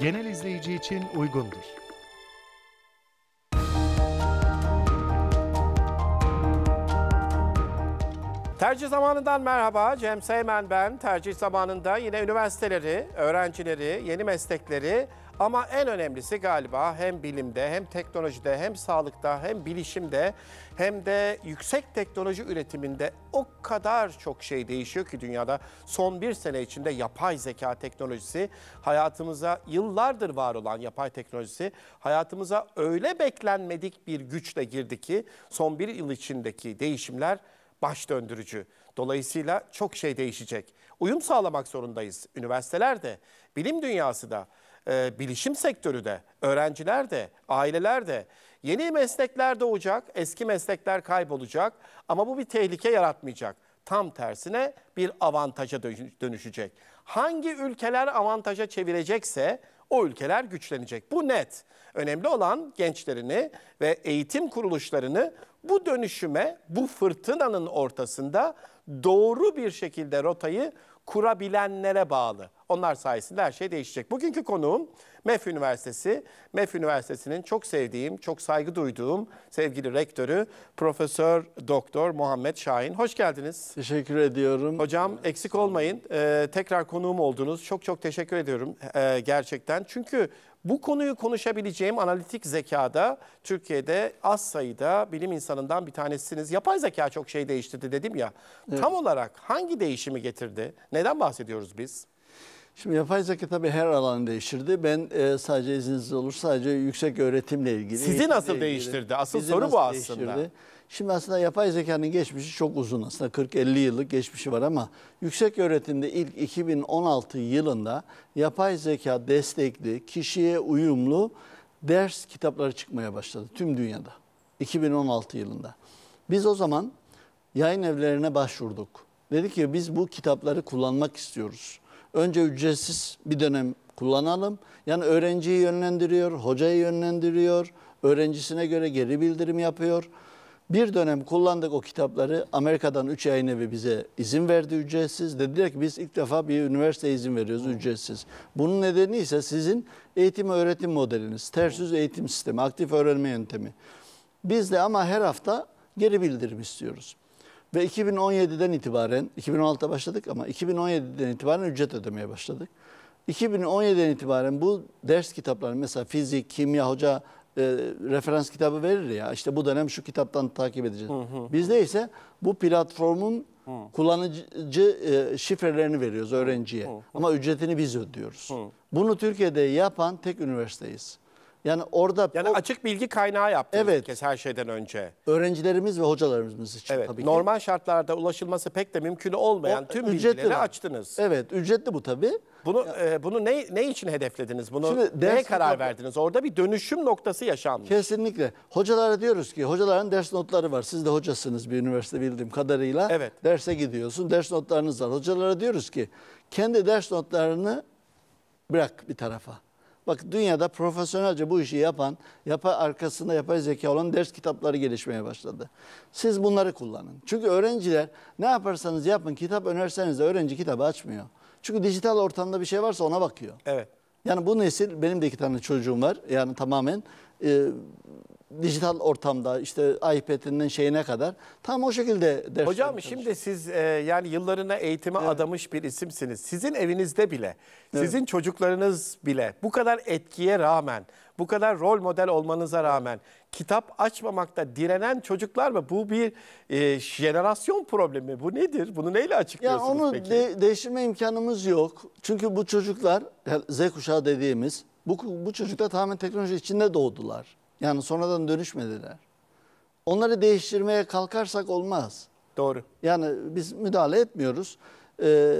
genel izleyici için uygundur. Tercih zamanından merhaba. Cem Seymen ben. Tercih zamanında yine üniversiteleri, öğrencileri, yeni meslekleri, ama en önemlisi galiba hem bilimde hem teknolojide hem sağlıkta hem bilişimde hem de yüksek teknoloji üretiminde o kadar çok şey değişiyor ki dünyada. Son bir sene içinde yapay zeka teknolojisi hayatımıza yıllardır var olan yapay teknolojisi hayatımıza öyle beklenmedik bir güçle girdi ki son bir yıl içindeki değişimler baş döndürücü. Dolayısıyla çok şey değişecek. Uyum sağlamak zorundayız. Üniversiteler de, bilim dünyası da, e, bilişim sektörü de, öğrenciler de, aileler de yeni meslekler doğacak, eski meslekler kaybolacak ama bu bir tehlike yaratmayacak. Tam tersine bir avantaja dönüşecek. Hangi ülkeler avantaja çevirecekse o ülkeler güçlenecek. Bu net. Önemli olan gençlerini ve eğitim kuruluşlarını bu dönüşüme, bu fırtınanın ortasında doğru bir şekilde rotayı kurabilenlere bağlı. Onlar sayesinde her şey değişecek. Bugünkü konuğum MEF Üniversitesi. MEF Üniversitesi'nin çok sevdiğim, çok saygı duyduğum sevgili rektörü Profesör Doktor Muhammed Şahin. Hoş geldiniz. Teşekkür ediyorum. Hocam eksik olmayın. Ee, tekrar konuğum oldunuz. Çok çok teşekkür ediyorum ee, gerçekten. Çünkü bu konuyu konuşabileceğim analitik zekada Türkiye'de az sayıda bilim insanından bir tanesiniz. Yapay zeka çok şey değiştirdi dedim ya. Evet. Tam olarak hangi değişimi getirdi? Neden bahsediyoruz biz? Şimdi yapay zeka tabii her alanı değiştirdi. Ben e, sadece izniniz olur sadece yüksek öğretimle ilgili. Sizi nasıl ilgili, değiştirdi? Asıl soru bu aslında. Değiştirdi. Şimdi aslında yapay zekanın geçmişi çok uzun aslında 40-50 yıllık geçmişi var ama yüksek öğretimde ilk 2016 yılında yapay zeka destekli, kişiye uyumlu ders kitapları çıkmaya başladı tüm dünyada 2016 yılında. Biz o zaman yayın evlerine başvurduk. Dedi ki biz bu kitapları kullanmak istiyoruz. Önce ücretsiz bir dönem kullanalım. Yani öğrenciyi yönlendiriyor, hocayı yönlendiriyor, öğrencisine göre geri bildirim yapıyor. Bir dönem kullandık o kitapları. Amerika'dan 3 yayın evi bize izin verdi ücretsiz. Dediler ki biz ilk defa bir üniversite izin veriyoruz hmm. ücretsiz. Bunun nedeni ise sizin eğitim öğretim modeliniz. Ters hmm. yüz eğitim sistemi, aktif öğrenme yöntemi. Biz de ama her hafta geri bildirim istiyoruz. Ve 2017'den itibaren, 2016'da başladık ama 2017'den itibaren ücret ödemeye başladık. 2017'den itibaren bu ders kitapları mesela fizik, kimya hoca e, referans kitabı verir ya. işte bu dönem şu kitaptan takip edeceğiz. Hı hı. Bizde ise bu platformun hı. kullanıcı e, şifrelerini veriyoruz öğrenciye. Hı hı. Ama ücretini biz ödüyoruz. Hı. Bunu Türkiye'de yapan tek üniversiteyiz. Yani orada Yani o, açık bilgi kaynağı yaptınız Evet. her şeyden önce. öğrencilerimiz ve hocalarımız için Evet. tabii ki. Normal şartlarda ulaşılması pek de mümkün olmayan O- tüm ücretli bilgileri var. açtınız. Evet, ücretli bu tabii. Bunu e, bunu ne ne için hedeflediniz? Bunu Şimdi neye karar kitapları- verdiniz? Orada bir dönüşüm noktası yaşanmış. Kesinlikle. Hocalara diyoruz ki hocaların ders notları var. Siz de hocasınız bir üniversite bildiğim kadarıyla. Evet. Derse gidiyorsun. Ders notlarınız var. Hocalara diyoruz ki kendi ders notlarını bırak bir tarafa. Bak dünyada profesyonelce bu işi yapan, yapay arkasında yapay zeka olan ders kitapları gelişmeye başladı. Siz bunları kullanın. Çünkü öğrenciler ne yaparsanız yapın kitap önerseniz de öğrenci kitabı açmıyor. Çünkü dijital ortamda bir şey varsa ona bakıyor. Evet. Yani bu nesil benim de iki tane çocuğum var. Yani tamamen e, dijital ortamda işte iPad'inden şeyine kadar tam o şekilde ders Hocam şimdi siz e, yani yıllarına eğitime evet. adamış bir isimsiniz. Sizin evinizde bile, evet. sizin çocuklarınız bile bu kadar etkiye rağmen, bu kadar rol model olmanıza rağmen kitap açmamakta direnen çocuklar mı? Bu bir e, jenerasyon problemi. Bu nedir? Bunu neyle açıklıyorsunuz ya onu peki? De değiştirme imkanımız yok. Çünkü bu çocuklar Z kuşağı dediğimiz bu, bu çocuklar tamamen teknoloji içinde doğdular. Yani sonradan dönüşmediler. Onları değiştirmeye kalkarsak olmaz. Doğru. Yani biz müdahale etmiyoruz. Ee,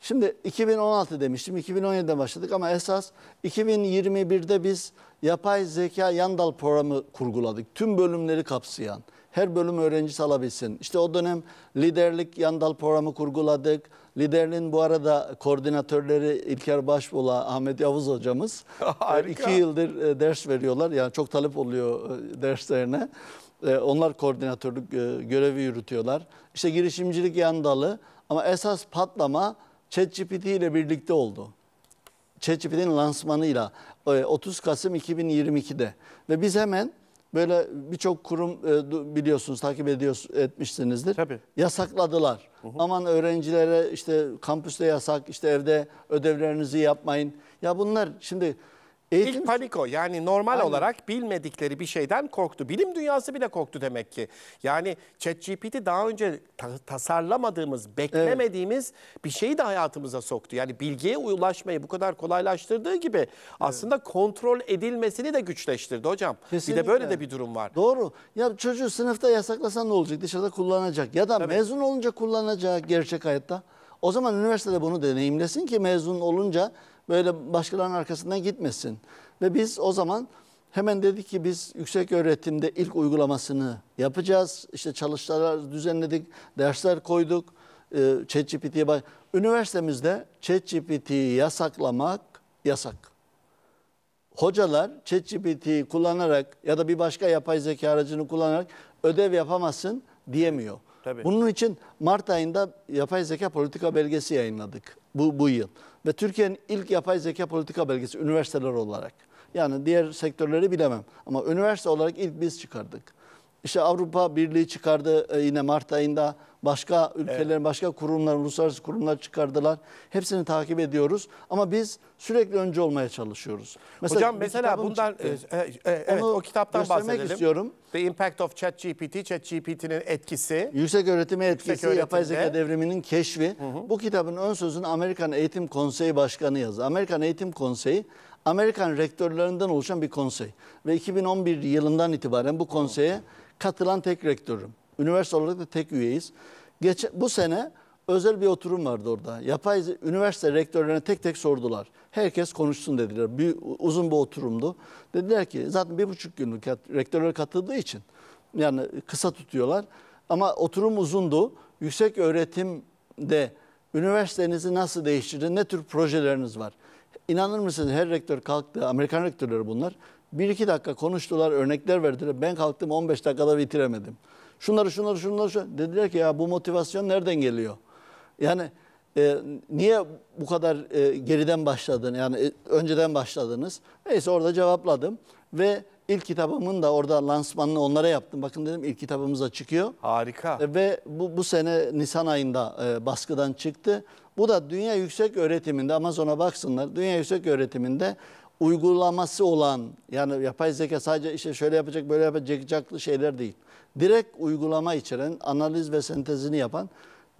şimdi 2016 demiştim, 2017'de başladık ama esas 2021'de biz yapay zeka yandal programı kurguladık. Tüm bölümleri kapsayan her bölüm öğrencisi alabilsin. İşte o dönem liderlik yandal programı kurguladık. Liderliğin bu arada koordinatörleri İlker Başbula, Ahmet Yavuz hocamız. Harika. İki yıldır e, ders veriyorlar. Yani çok talep oluyor e, derslerine. E, onlar koordinatörlük görevi yürütüyorlar. İşte girişimcilik yandalı ama esas patlama ChatGPT ile birlikte oldu. ChatGPT'nin lansmanıyla 30 Kasım 2022'de ve biz hemen Böyle birçok kurum e, biliyorsunuz takip ediyorsunuz etmişsinizdir. Tabii. Yasakladılar. Hı hı. Aman öğrencilere işte kampüste yasak, işte evde ödevlerinizi yapmayın. Ya bunlar şimdi Eğitim... İlk o, yani normal Aynen. olarak bilmedikleri bir şeyden korktu. Bilim dünyası bile korktu demek ki. Yani ChatGPT daha önce ta tasarlamadığımız, beklemediğimiz evet. bir şeyi de hayatımıza soktu. Yani bilgiye ulaşmayı bu kadar kolaylaştırdığı gibi evet. aslında kontrol edilmesini de güçleştirdi hocam. Kesinlikle. Bir de böyle de bir durum var. Doğru. Ya çocuğu sınıfta yasaklasan ne olacak? Dışarıda kullanacak ya da Tabii. mezun olunca kullanacak gerçek hayatta. O zaman üniversitede bunu deneyimlesin ki mezun olunca böyle başkalarının arkasından gitmesin. Ve biz o zaman hemen dedik ki biz yüksek öğretimde ilk uygulamasını yapacağız. İşte çalışmalar düzenledik, dersler koyduk. Ee, ChatGPT'ye bak. Üniversitemizde ChatGPT'yi yasaklamak yasak. Hocalar ChatGPT'yi kullanarak ya da bir başka yapay zeka aracını kullanarak ödev yapamazsın diyemiyor. Tabii. Bunun için Mart ayında yapay zeka politika belgesi yayınladık bu, bu yıl. Ve Türkiye'nin ilk yapay zeka politika belgesi üniversiteler olarak. Yani diğer sektörleri bilemem ama üniversite olarak ilk biz çıkardık. İşte Avrupa Birliği çıkardı e, yine Mart ayında. Başka ülkelerin, evet. başka kurumların, uluslararası kurumlar çıkardılar. Hepsini takip ediyoruz. Ama biz sürekli önce olmaya çalışıyoruz. Mesela Hocam mesela bundan, e, e, e, evet, o kitaptan bahsedelim. istiyorum. The Impact of ChatGPT, ChatGPT'nin etkisi. Yüksek öğretime etkisi, yüksek yapay zeka devriminin keşfi. Hı hı. Bu kitabın ön sözünü Amerikan Eğitim Konseyi Başkanı yazdı. Amerikan Eğitim Konseyi Amerikan rektörlerinden oluşan bir konsey. Ve 2011 yılından itibaren bu konseye... Hı hı katılan tek rektörüm. Üniversite olarak da tek üyeyiz. Geç, bu sene özel bir oturum vardı orada. Yapay üniversite rektörlerine tek tek sordular. Herkes konuşsun dediler. Bir, uzun bir oturumdu. Dediler ki zaten bir buçuk günlük rektörler katıldığı için yani kısa tutuyorlar. Ama oturum uzundu. Yüksek öğretimde üniversitenizi nasıl değiştirdi? ne tür projeleriniz var? İnanır mısınız her rektör kalktı, Amerikan rektörleri bunlar. Bir iki dakika konuştular, örnekler verdiler. Ben kalktım 15 dakikada bitiremedim. Şunları, şunları, şunları, şunları. Dediler ki ya bu motivasyon nereden geliyor? Yani e, niye bu kadar e, geriden başladın? Yani e, önceden başladınız. Neyse orada cevapladım ve ilk kitabımın da orada lansmanını onlara yaptım. Bakın dedim ilk kitabımıza çıkıyor. Harika. E, ve bu, bu sene Nisan ayında e, baskıdan çıktı. Bu da dünya yüksek öğretiminde Amazon'a baksınlar. Dünya yüksek öğretiminde uygulaması olan yani yapay zeka sadece işte şöyle yapacak böyle yapacaklı şeyler değil. Direkt uygulama içeren analiz ve sentezini yapan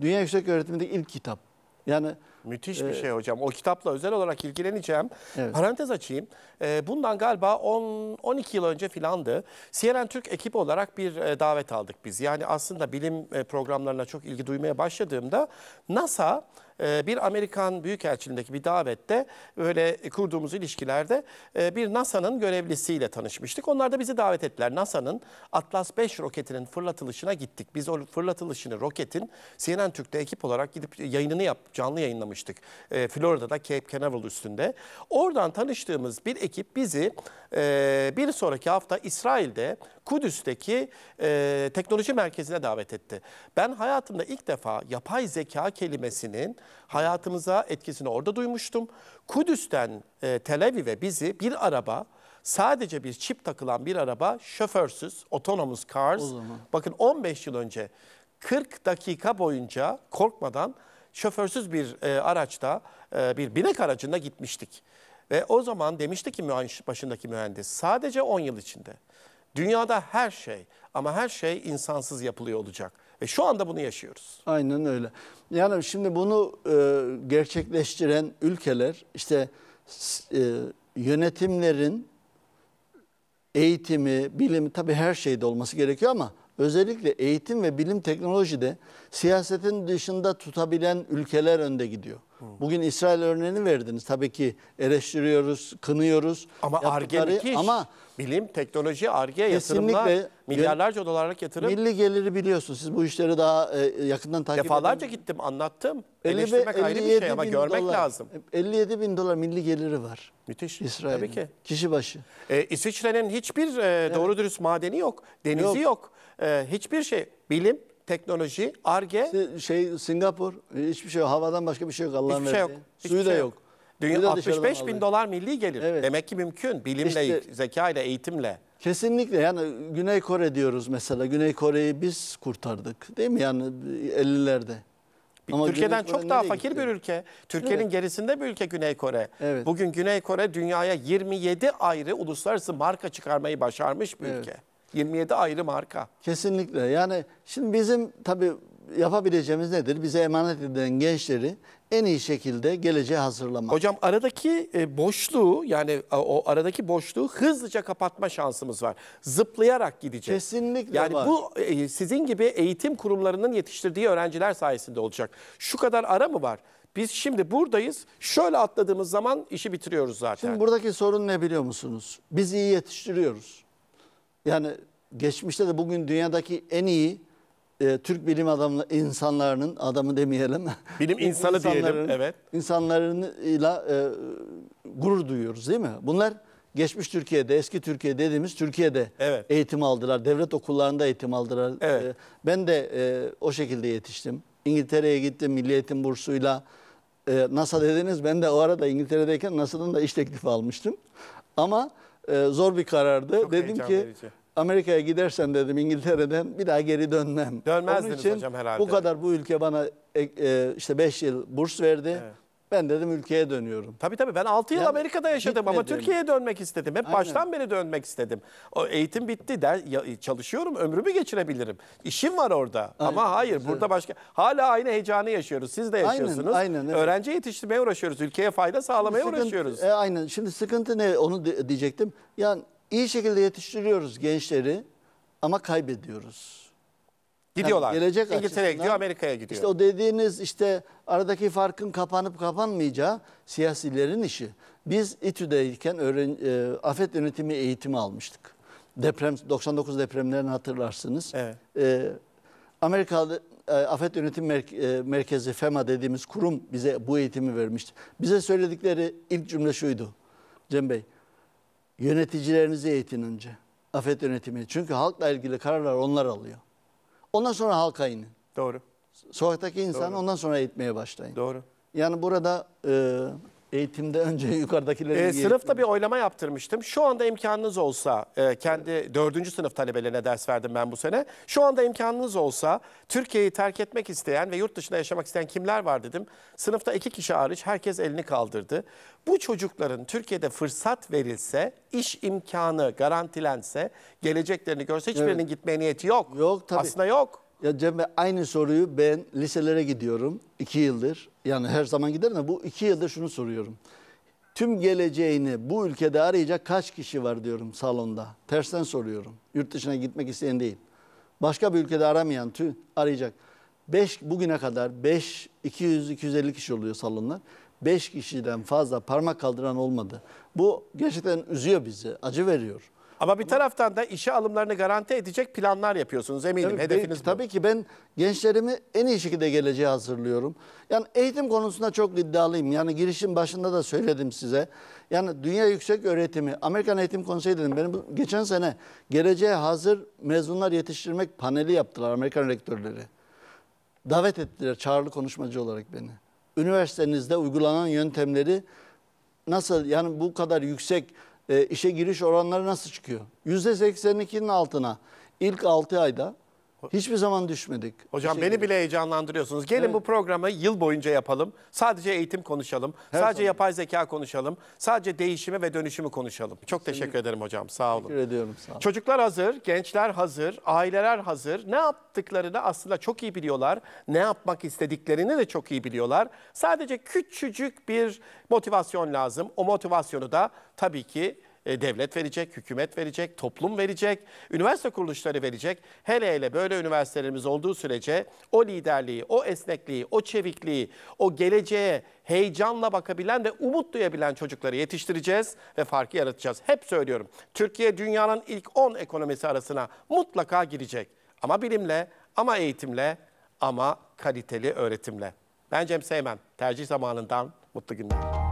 dünya yüksek öğretimindeki ilk kitap. Yani Müthiş bir ee, şey hocam. O kitapla özel olarak ilgileneceğim. Evet. Parantez açayım. Ee, bundan galiba 10 12 yıl önce filandı. CNN Türk ekibi olarak bir e, davet aldık biz. Yani aslında bilim e, programlarına çok ilgi duymaya başladığımda NASA ee, bir Amerikan Büyükelçiliğindeki bir davette böyle kurduğumuz ilişkilerde e, bir NASA'nın görevlisiyle tanışmıştık. Onlar da bizi davet ettiler. NASA'nın Atlas 5 roketinin fırlatılışına gittik. Biz o fırlatılışını roketin CNN Türk'te ekip olarak gidip yayınını yap, canlı yayınlamıştık. E, Florida'da Cape Canaveral üstünde. Oradan tanıştığımız bir ekip bizi e, bir sonraki hafta İsrail'de Kudüs'teki e, teknoloji merkezine davet etti. Ben hayatımda ilk defa yapay zeka kelimesinin hayatımıza etkisini orada duymuştum. Kudüs'ten e, Tel Aviv'e bizi bir araba sadece bir çip takılan bir araba şoförsüz, autonomous cars. Bakın 15 yıl önce 40 dakika boyunca korkmadan şoförsüz bir e, araçta, e, bir binek aracında gitmiştik. Ve o zaman demişti ki mühendis, başındaki mühendis sadece 10 yıl içinde Dünyada her şey ama her şey insansız yapılıyor olacak. Ve şu anda bunu yaşıyoruz. Aynen öyle. Yani şimdi bunu e, gerçekleştiren ülkeler işte e, yönetimlerin eğitimi, bilimi tabii her şeyde olması gerekiyor ama özellikle eğitim ve bilim teknolojide siyasetin dışında tutabilen ülkeler önde gidiyor. Hmm. Bugün İsrail örneğini verdiniz. Tabii ki eleştiriyoruz, kınıyoruz. Ama arge ama bilim, teknoloji, ARGE yatırımlar milyarlarca dolarlık yatırım. Milli geliri biliyorsunuz. Siz bu işleri daha e, yakından takip Defalarca edin. gittim anlattım. 50, Eleştirmek 50, ayrı bir şey ama görmek dolar, lazım. 57 bin dolar milli geliri var. Müthiş. İsrail'in. Tabii ki. Kişi başı. Ee, İsviçre'nin hiçbir e, evet. doğru dürüst madeni yok. Denizi yok. yok. Ee, hiçbir şey. Bilim, teknoloji, ARGE. Şey, Singapur hiçbir şey yok. Havadan başka bir şey yok Allah'ın şey verdiği. Hiçbir Şey yok. Suyu da şey yok. yok. Dünya 65 bin dolar milli gelir. Evet. Demek ki mümkün bilimle, İşte- zeka ile, eğitimle. Kesinlikle yani Güney Kore diyoruz mesela. Güney Kore'yi biz kurtardık değil mi yani 50'lerde. Türkiye'den çok daha fakir gitti? bir ülke. Türkiye'nin Evet. gerisinde bir ülke Güney Kore. Evet. Bugün Güney Kore dünyaya 27 ayrı uluslararası marka çıkarmayı başarmış bir Evet. ülke. 27 ayrı marka. Kesinlikle yani şimdi bizim tabii yapabileceğimiz nedir? Bize emanet edilen gençleri en iyi şekilde geleceğe hazırlamak. Hocam aradaki e, boşluğu yani o aradaki boşluğu hızlıca kapatma şansımız var. Zıplayarak gidecek. Kesinlikle Yani var. bu e, sizin gibi eğitim kurumlarının yetiştirdiği öğrenciler sayesinde olacak. Şu kadar ara mı var? Biz şimdi buradayız. Şöyle atladığımız zaman işi bitiriyoruz zaten. Şimdi buradaki sorun ne biliyor musunuz? Biz iyi yetiştiriyoruz. Yani geçmişte de bugün dünyadaki en iyi e, Türk bilim adamı insanlarının adamı demeyelim. Bilim insanı diyelim. Evet. İnsanlarıyla e, gurur duyuyoruz değil mi? Bunlar geçmiş Türkiye'de, eski Türkiye dediğimiz Türkiye'de evet. eğitim aldılar. Devlet okullarında eğitim aldılar. Evet. E, ben de e, o şekilde yetiştim. İngiltere'ye gittim milli eğitim bursuyla. E, NASA dediniz ben de o arada İngiltere'deyken NASA'dan da iş teklifi almıştım. Ama e, zor bir karardı. Çok Dedim ki verici. Amerika'ya gidersen dedim İngiltere'den bir daha geri dönmem. Dönmezdiniz Onun için hocam herhalde. Bu kadar bu ülke bana e, e, işte 5 yıl burs verdi. Evet. Ben dedim ülkeye dönüyorum. Tabii tabii ben 6 yıl yani Amerika'da yaşadım gitmedim. ama Türkiye'ye dönmek istedim. Hep Aynen. baştan beri dönmek istedim. O eğitim bitti der çalışıyorum ömrümü geçirebilirim. İşim var orada Aynen. ama hayır burada başka hala aynı heyecanı yaşıyoruz. Siz de yaşıyorsunuz. Aynen, Aynen, evet. Öğrenci yetiştirmeye uğraşıyoruz. Ülkeye fayda sağlamaya Şimdi sıkıntı, uğraşıyoruz. E, aynen. Şimdi sıkıntı ne onu diyecektim. Yani iyi şekilde yetiştiriyoruz gençleri ama kaybediyoruz. Gidiyorlar. gelecek İngiltere'ye gidiyor, Amerika'ya gidiyor. İşte o dediğiniz işte aradaki farkın kapanıp kapanmayacağı siyasilerin işi. Biz İTÜ'deyken öğren, e, afet yönetimi eğitimi almıştık. Deprem 99 depremlerini hatırlarsınız. Evet. E, Amerika'da e, Afet Yönetim Mer e, Merkezi FEMA dediğimiz kurum bize bu eğitimi vermişti. Bize söyledikleri ilk cümle şuydu. Cem Bey, Yöneticilerinizi eğitin önce. Afet yönetimi. Çünkü halkla ilgili kararlar onlar alıyor. Ondan sonra halka inin. Doğru. Sokaktaki insanı Doğru. ondan sonra eğitmeye başlayın. Doğru. Yani burada e, eğitimde önce yukarıdakileri... E, sınıfta bir oylama yaptırmıştım. Şu anda imkanınız olsa, e, kendi dördüncü sınıf talebelerine ders verdim ben bu sene. Şu anda imkanınız olsa Türkiye'yi terk etmek isteyen ve yurt dışında yaşamak isteyen kimler var dedim. Sınıfta iki kişi hariç herkes elini kaldırdı. Bu çocukların Türkiye'de fırsat verilse, iş imkanı garantilense, geleceklerini görse hiçbirinin evet. gitme niyeti yok. Yok tabii. Aslında yok. Ya Cem aynı soruyu ben liselere gidiyorum iki yıldır. Yani her zaman gider de bu iki yılda şunu soruyorum. Tüm geleceğini bu ülkede arayacak kaç kişi var diyorum salonda. Tersten soruyorum. Yurt dışına gitmek isteyen değil. Başka bir ülkede aramayan tüm arayacak. 5 bugüne kadar 5 200 250 kişi oluyor salonlar. 5 kişiden fazla parmak kaldıran olmadı. Bu gerçekten üzüyor bizi, acı veriyor. Ama bir taraftan da işe alımlarını garanti edecek planlar yapıyorsunuz eminim. Tabii, Hedefiniz bu. Tabii ki ben gençlerimi en iyi şekilde geleceğe hazırlıyorum. Yani eğitim konusunda çok iddialıyım. Yani girişim başında da söyledim size. Yani dünya yüksek öğretimi, Amerikan Eğitim Konseyi dedim. Benim geçen sene geleceğe hazır mezunlar yetiştirmek paneli yaptılar Amerikan rektörleri. Davet ettiler çağrılı konuşmacı olarak beni. Üniversitenizde uygulanan yöntemleri nasıl yani bu kadar yüksek e, işe giriş oranları nasıl çıkıyor? %82'nin altına ilk 6 ayda Hiçbir zaman düşmedik. Hocam beni bile heyecanlandırıyorsunuz. Gelin Evet. bu programı yıl boyunca yapalım. Sadece eğitim konuşalım. sadece zaman. yapay zeka konuşalım. Sadece değişimi ve dönüşümü konuşalım. Çok teşekkür ederim hocam. Sağ olun. Teşekkür ediyorum sağ olun. Çocuklar hazır, gençler hazır, aileler hazır. Ne yaptıklarını aslında çok iyi biliyorlar. Ne yapmak istediklerini de çok iyi biliyorlar. Sadece küçücük bir motivasyon lazım. O motivasyonu da tabii ki e, devlet verecek, hükümet verecek, toplum verecek, üniversite kuruluşları verecek. Hele hele böyle üniversitelerimiz olduğu sürece o liderliği, o esnekliği, o çevikliği, o geleceğe heyecanla bakabilen ve umut duyabilen çocukları yetiştireceğiz ve farkı yaratacağız. Hep söylüyorum. Türkiye dünyanın ilk 10 ekonomisi arasına mutlaka girecek. Ama bilimle, ama eğitimle, ama kaliteli öğretimle. Ben Cem Seymen. Tercih zamanından mutlu günler.